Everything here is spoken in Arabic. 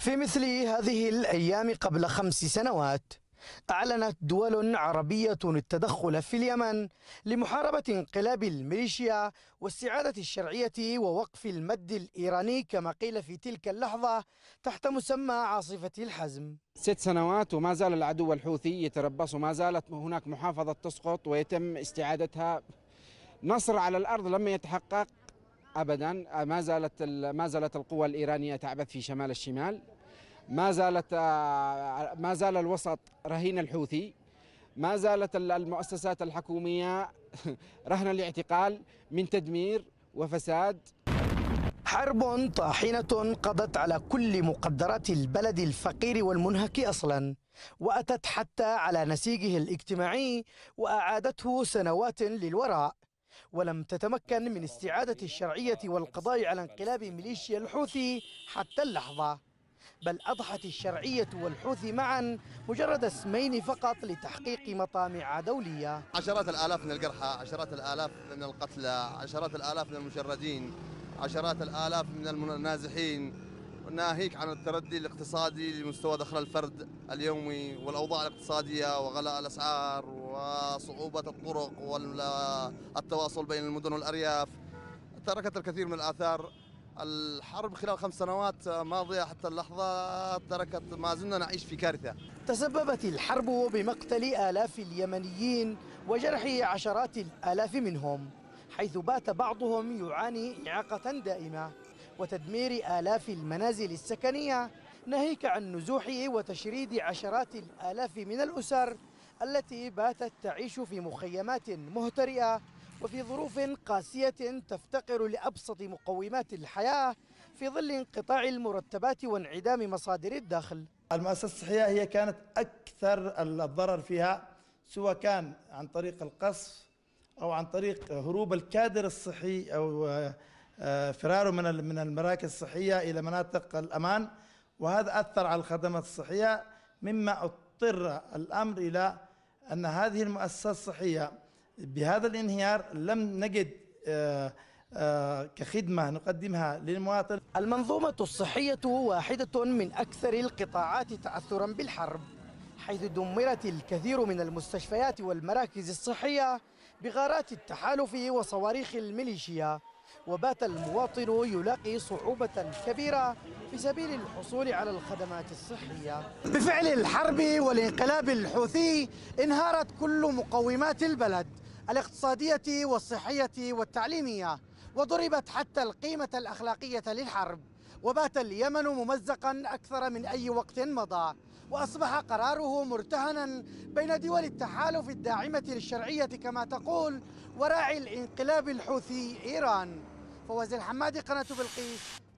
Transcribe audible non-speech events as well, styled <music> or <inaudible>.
في مثل هذه الأيام قبل خمس سنوات أعلنت دول عربية التدخل في اليمن لمحاربة انقلاب الميليشيا واستعادة الشرعية ووقف المد الإيراني كما قيل في تلك اللحظة تحت مسمى عاصفة الحزم ست سنوات وما زال العدو الحوثي يتربص وما زالت هناك محافظة تسقط ويتم استعادتها نصر على الأرض لم يتحقق ابدا آه، ما زالت ما زالت القوى الايرانيه تعبث في شمال الشمال ما زالت آه، ما زال الوسط رهين الحوثي ما زالت المؤسسات الحكوميه <laughs> رهن الاعتقال من تدمير وفساد حرب طاحنة قضت على كل مقدرات البلد الفقير والمنهك أصلا وأتت حتى على نسيجه الاجتماعي وأعادته سنوات للوراء ولم تتمكن من استعادة الشرعية والقضاء على انقلاب ميليشيا الحوثي حتى اللحظة بل أضحت الشرعية والحوثي معا مجرد اسمين فقط لتحقيق مطامع دولية عشرات الآلاف من الجرحى عشرات الآلاف من القتلى عشرات الآلاف من المشردين عشرات الآلاف من النازحين ناهيك عن التردي الاقتصادي لمستوى دخل الفرد اليومي والأوضاع الاقتصادية وغلاء الأسعار وصعوبة الطرق والتواصل بين المدن والأرياف تركت الكثير من الآثار الحرب خلال خمس سنوات ماضية حتى اللحظة تركت ما زلنا نعيش في كارثة تسببت الحرب بمقتل آلاف اليمنيين وجرح عشرات الآلاف منهم حيث بات بعضهم يعاني إعاقة دائمة وتدمير آلاف المنازل السكنية ناهيك عن نزوح وتشريد عشرات الآلاف من الأسر التي باتت تعيش في مخيمات مهترئة وفي ظروف قاسية تفتقر لأبسط مقومات الحياة في ظل انقطاع المرتبات وانعدام مصادر الدخل المؤسسة الصحية هي كانت أكثر الضرر فيها سواء كان عن طريق القصف أو عن طريق هروب الكادر الصحي أو آه، فراره من المراكز الصحية إلى مناطق الأمان وهذا أثر على الخدمات الصحية مما اضطر الأمر إلى أن هذه المؤسسة الصحية بهذا الانهيار لم نجد آه، آه، كخدمة نقدمها للمواطن المنظومة الصحية واحدة من أكثر القطاعات تأثرا بالحرب حيث دمرت الكثير من المستشفيات والمراكز الصحية بغارات التحالف وصواريخ الميليشيا وبات المواطن يلاقي صعوبة كبيرة في سبيل الحصول على الخدمات الصحية بفعل الحرب والانقلاب الحوثي انهارت كل مقومات البلد الاقتصادية والصحية والتعليمية وضربت حتى القيمة الأخلاقية للحرب وبات اليمن ممزقا أكثر من أي وقت مضى وأصبح قراره مرتهنا بين دول التحالف الداعمة للشرعية كما تقول وراعي الانقلاب الحوثي إيران فوز الحمادي قناة بلقيس